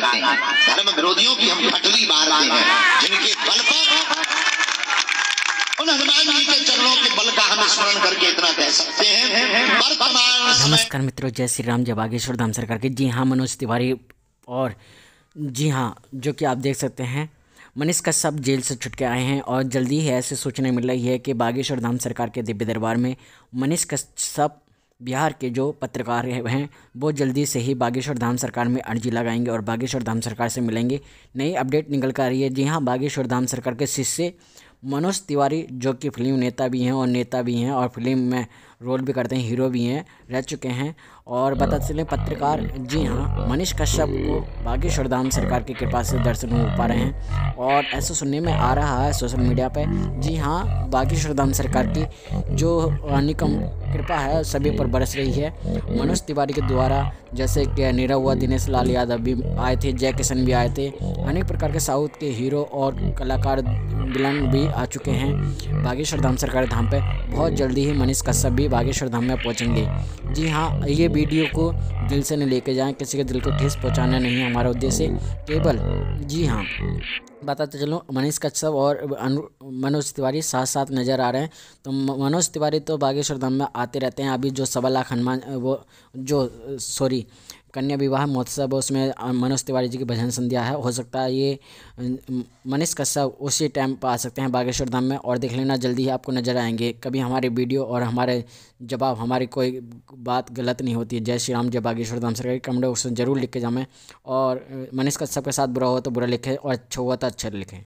मारते हैं धर्म विरोधियों की हम फटवी मारते हैं जिनके बल पर उन हनुमान जी के चरणों के बल का हम स्मरण करके इतना कह सकते हैं नमस्कार मित्रों जय श्री राम जय बागेश्वर धाम सरकार के जी हाँ मनोज तिवारी और जी हाँ जो कि आप देख सकते हैं मनीष का सब जेल से छुटके आए हैं और जल्दी ही ऐसे सूचना मिल रही है कि बागेश्वर धाम सरकार के दिव्य दरबार में मनीष का सब बिहार के जो पत्रकार हैं वो जल्दी से ही बागेश्वर धाम सरकार में अर्जी लगाएंगे और बागेश्वर धाम सरकार से मिलेंगे नई अपडेट निकल कर आ रही है जी हाँ बागेश्वर धाम सरकार के शिष्य मनोज तिवारी जो कि फिल्म नेता भी हैं और नेता भी हैं और फिल्म में रोल भी करते हैं हीरो भी हैं रह चुके हैं और बता चले पत्रकार जी हाँ मनीष कश्यप को बागेश्वर धाम सरकार की कृपा से दर्शन हो पा रहे हैं और ऐसा सुनने में आ रहा है सोशल मीडिया पे जी हाँ बागेश्वर धाम सरकार की जो निकम कृपा है सभी पर बरस रही है मनोज तिवारी के द्वारा जैसे कि नीरव हुआ दिनेश लाल यादव भी आए थे जय किशन भी आए थे अनेक प्रकार के साउथ के हीरो और कलाकार विलन भी आ चुके हैं बागेश्वर धाम सरकारी धाम पर बहुत जल्दी ही मनीष कश्यप भी बागेश्वर धाम में पहुँचेंगे जी हाँ ये वीडियो को दिल से नहीं लेके जाएँ किसी के दिल को ठेस पहुँचाना नहीं हमारा उद्देश्य केवल जी हाँ बताते चलूँ मनीष कच्छप और मनोज तिवारी साथ साथ नज़र आ रहे हैं तो मनोज तिवारी तो बागेश्वर धाम में आते रहते हैं अभी जो सवा लाख हनुमान वो जो सॉरी कन्या विवाह महोत्सव उसमें मनोज तिवारी जी की भजन संध्या है हो सकता है ये मनीष कश्यप उसी टाइम पर आ सकते हैं बागेश्वर धाम में और देख लेना जल्दी ही आपको नज़र आएंगे कभी हमारे वीडियो और हमारे जवाब हमारी कोई बात गलत नहीं होती है जय श्री राम जय Bageshwar Dham sir comment box में जरूर लिख के जामें और मनीष कश्यप के साथ बुरा हो तो बुरा लिखें और अच्छा हुआ तो अच्छा लिखें